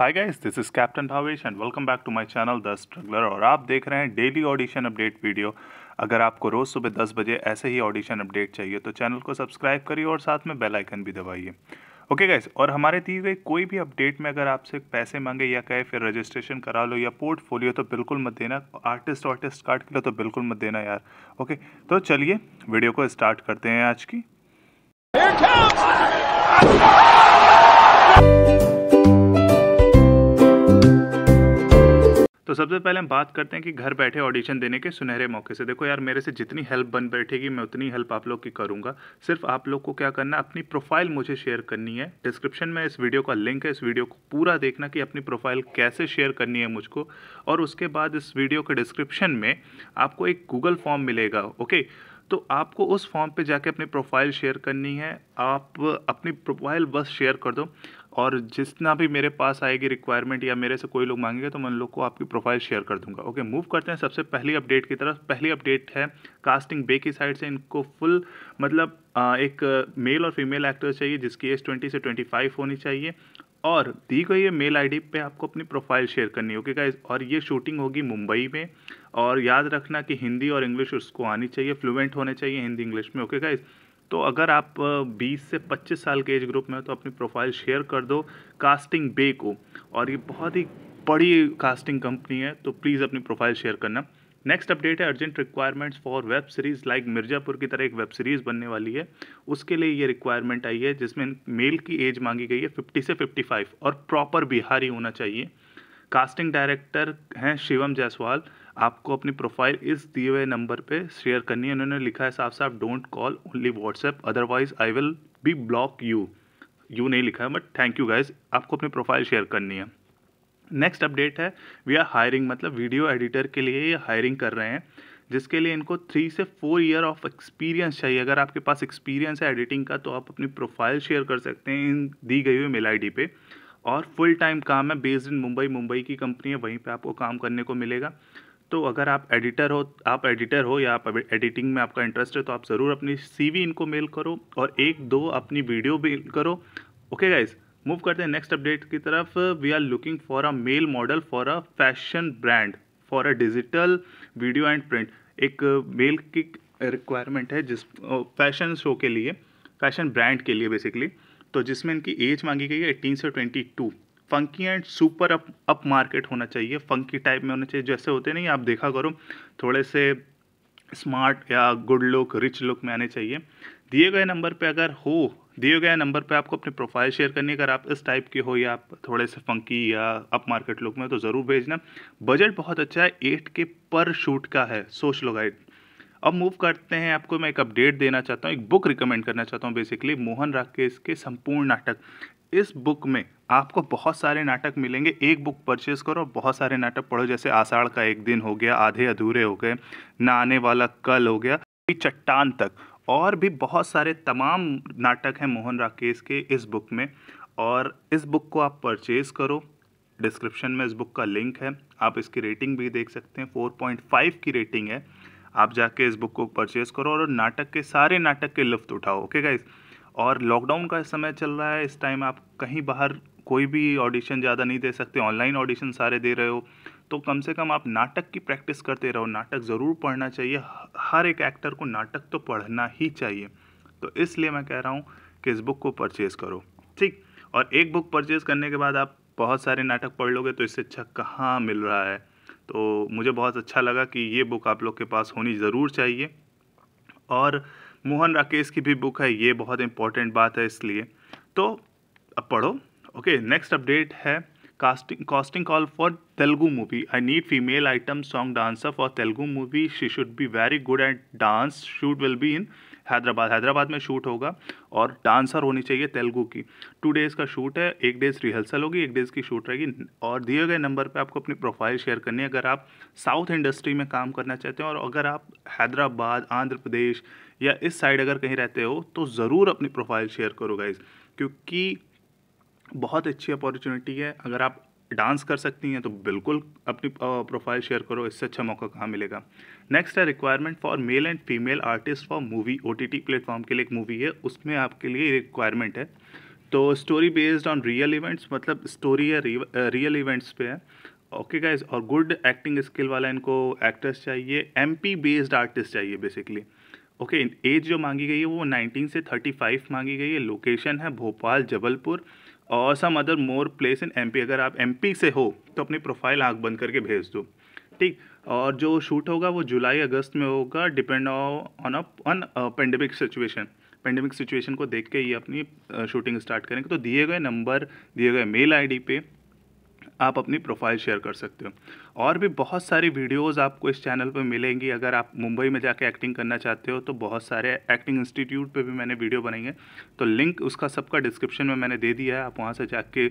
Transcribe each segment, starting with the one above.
hi guys this is captain Bhavesh and welcome back to my channel the struggler और आप देख रहे हैं डेली ऑडिशन अपडेट वीडियो अगर आपको रोज़ सुबह 10 बजे ऐसे ही ऑडिशन अपडेट चाहिए तो चैनल को सब्सक्राइब करिए और साथ में बेल आइकन भी दबाइए ओके गाइस और हमारे दिए गए कोई भी अपडेट में अगर आपसे पैसे मांगे या कहे फिर रजिस्ट्रेशन करा लो या पोर्टफोलियो तो बिल्कुल मत देना आर्टिस्ट आर्टिस्ट कार्ड के लिए तो बिल्कुल मत देना यार ओके तो चलिए वीडियो को स्टार्ट करते हैं आज की तो सबसे पहले हम बात करते हैं कि घर बैठे ऑडिशन देने के सुनहरे मौके से देखो यार मेरे से जितनी हेल्प बन बैठेगी मैं उतनी हेल्प आप लोग की करूँगा सिर्फ आप लोग को क्या करना अपनी प्रोफाइल मुझे शेयर करनी है डिस्क्रिप्शन में इस वीडियो का लिंक है इस वीडियो को पूरा देखना कि अपनी प्रोफाइल कैसे शेयर करनी है मुझको और उसके बाद इस वीडियो के डिस्क्रिप्शन में आपको एक गूगल फॉर्म मिलेगा ओके तो आपको उस फॉर्म पे जाके अपनी प्रोफाइल शेयर करनी है आप अपनी प्रोफाइल बस शेयर कर दो और जितना भी मेरे पास आएगी रिक्वायरमेंट या मेरे से कोई लोग मांगेंगे तो मैं लोग को आपकी प्रोफाइल शेयर कर दूंगा ओके मूव करते हैं सबसे पहली अपडेट की तरफ पहली अपडेट है कास्टिंग बे की साइड से इनको फुल मतलब एक मेल और फीमेल एक्टर चाहिए जिसकी एज ट्वेंटी से ट्वेंटी फाइव होनी चाहिए और दी गई ये मेल आईडी पे आपको अपनी प्रोफाइल शेयर करनी होगी गाइज और ये शूटिंग होगी मुंबई में और याद रखना कि हिंदी और इंग्लिश उसको आनी चाहिए फ्लुएंट होने चाहिए हिंदी इंग्लिश में ओके गाइज तो अगर आप 20 से 25 साल के एज ग्रुप में हो तो अपनी प्रोफाइल शेयर कर दो कास्टिंग बे को और ये बहुत ही बड़ी कास्टिंग कंपनी है तो प्लीज़ अपनी प्रोफाइल शेयर करना नेक्स्ट अपडेट है urgent requirements for web series like Mirzapur की तरह एक वेब सीरीज़ बनने वाली है उसके लिए ये रिक्वायरमेंट आई है जिसमें मेल की एज मांगी गई है फिफ्टी से फिफ्टी फाइव और प्रॉपर बिहारी होना चाहिए कास्टिंग डायरेक्टर हैं शिवम जायसवाल आपको अपनी प्रोफाइल इस दिए हुए नंबर पर शेयर करनी है उन्होंने लिखा है साफ साफ don't call only WhatsApp otherwise I will be block you you नहीं लिखा है बट थैंक यू गाइज आपको अपनी प्रोफाइल शेयर करनी है नेक्स्ट अपडेट है वी आर हायरिंग मतलब वीडियो एडिटर के लिए ये हायरिंग कर रहे हैं जिसके लिए इनको थ्री से फोर ईयर ऑफ एक्सपीरियंस चाहिए अगर आपके पास एक्सपीरियंस है एडिटिंग का तो आप अपनी प्रोफाइल शेयर कर सकते हैं इन दी गई हुई मेल आई पे और फुल टाइम काम है बेस्ड इन मुंबई मुंबई की कंपनी है वहीं पे आपको काम करने को मिलेगा तो अगर आप एडिटर हो आप एडिटर हो या आप एडिटिंग में आपका इंटरेस्ट है तो आप ज़रूर अपनी सी इनको मेल करो और एक दो अपनी वीडियो मेल करो ओके गाइज़ मूव करते हैं नेक्स्ट अपडेट की तरफ we are looking for a male model for a fashion brand for a digital video and print एक मेल uh, की रिक्वायरमेंट है जिस फैशन uh, शो के लिए फैशन ब्रांड के लिए बेसिकली तो जिसमें इनकी एज मांगी गई है एटीन से twenty two funky and super up up market होना चाहिए फंकी टाइप में होना चाहिए जैसे होते नहीं आप देखा करो थोड़े से स्मार्ट या गुड लुक रिच लुक में आने चाहिए दिए गए नंबर पे अगर हो दिए गए नंबर पे आपको अपनी प्रोफाइल शेयर करनी है अगर आप इस टाइप के हो या आप थोड़े से फंकी या अप मार्केट लुक में तो ज़रूर भेजना बजट बहुत अच्छा है एट के पर शूट का है सोच लो गाइड अब मूव करते हैं आपको मैं एक अपडेट देना चाहता हूँ एक बुक रिकमेंड करना चाहता हूँ बेसिकली मोहन राकेश के संपूर्ण नाटक इस बुक में आपको बहुत सारे नाटक मिलेंगे एक बुक परचेज करो बहुत सारे नाटक पढ़ो जैसे आषाढ़ का एक दिन हो गया आधे अधूरे हो गए ना आने वाला कल हो गया चट्टान तक और भी बहुत सारे तमाम नाटक हैं मोहन राकेश के इस बुक में और इस बुक को आप परचेज़ करो डिस्क्रिप्शन में इस बुक का लिंक है आप इसकी रेटिंग भी देख सकते हैं 4.5 की रेटिंग है आप जाके इस बुक को परचेज़ करो और नाटक के सारे नाटक के लुफ्त उठाओ ओके गाइज और लॉकडाउन का समय चल रहा है इस टाइम आप कहीं बाहर कोई भी ऑडिशन ज़्यादा नहीं दे सकते ऑनलाइन ऑडिशन सारे दे रहे हो तो कम से कम आप नाटक की प्रैक्टिस करते रहो नाटक ज़रूर पढ़ना चाहिए हर एक एक्टर को नाटक तो पढ़ना ही चाहिए तो इसलिए मैं कह रहा हूँ कि इस बुक को परचेज़ करो ठीक और एक बुक परचेज़ करने के बाद आप बहुत सारे नाटक पढ़ लोगे तो इससे अच्छा कहाँ मिल रहा है तो मुझे बहुत अच्छा लगा कि ये बुक आप लोग के पास होनी ज़रूर चाहिए और मोहन राकेश की भी बुक है ये बहुत इम्पॉर्टेंट बात है इसलिए तो अब पढ़ो ओके नेक्स्ट अपडेट है casting casting call for Telugu movie I need female item song dancer for Telugu movie she should be very good and dance shoot will be in Hyderabad Hyderabad में शूट होगा और डांसर होनी चाहिए तेलुगू की टू डेज़ का shoot है एक डेज़ रिहर्सल होगी एक डेज़ की शूट रहेगी और दिए गए नंबर पे आपको अपनी प्रोफाइल शेयर करनी है अगर आप साउथ इंडस्ट्री में काम करना चाहते हैं और अगर आप हैदराबाद आंध्र प्रदेश या इस साइड अगर कहीं रहते हो तो ज़रूर अपनी प्रोफाइल शेयर करो गाइज़ क्योंकि बहुत अच्छी अपॉर्चुनिटी है अगर आप डांस कर सकती हैं तो बिल्कुल अपनी प्रोफाइल शेयर करो इससे अच्छा मौका कहाँ मिलेगा नेक्स्ट है requirement for male and female artist for movie O T T platform के लिए एक मूवी है उसमें आपके लिए रिक्वायरमेंट है तो story based on real events मतलब स्टोरी है रियल इवेंट्स पे है ओके गाइज और गुड एक्टिंग स्किल वाला इनको एक्टर्स चाहिए एम पी बेस्ड आर्टिस्ट चाहिए बेसिकली ओके एज जो मांगी गई है वो नाइनटीन से थर्टी फाइव मांगी गई है लोकेशन है भोपाल जबलपुर और some other more place in MP अगर आप एमपी से हो तो अपनी प्रोफाइल आँख बंद करके भेज दो ठीक और जो शूट होगा वो जुलाई अगस्त में होगा depend on on pandemic situation pandemic situation को देख के ये अपनी शूटिंग स्टार्ट करेंगे तो दिए गए नंबर दिए गए मेल आईडी पे आप अपनी प्रोफाइल शेयर कर सकते हो और भी बहुत सारी वीडियोस आपको इस चैनल पर मिलेंगी अगर आप मुंबई में जाके एक्टिंग करना चाहते हो तो बहुत सारे एक्टिंग इंस्टीट्यूट पे भी मैंने वीडियो बनाई है तो लिंक उसका सबका डिस्क्रिप्शन में मैंने दे दिया है आप वहाँ से जाके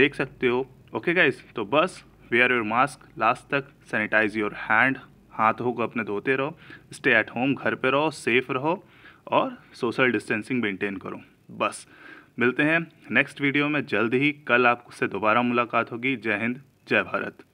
देख सकते हो ओके गाइज तो बस वेयर योर मास्क लास्ट तक सैनिटाइज योर हैंड हाथ को अपने धोते रहो स्टे एट होम घर पर रहो सेफ रहो और सोशल डिस्टेंसिंग मेंटेन करो बस मिलते हैं नेक्स्ट वीडियो में जल्द ही कल आपसे दोबारा मुलाकात होगी जय हिंद जय भारत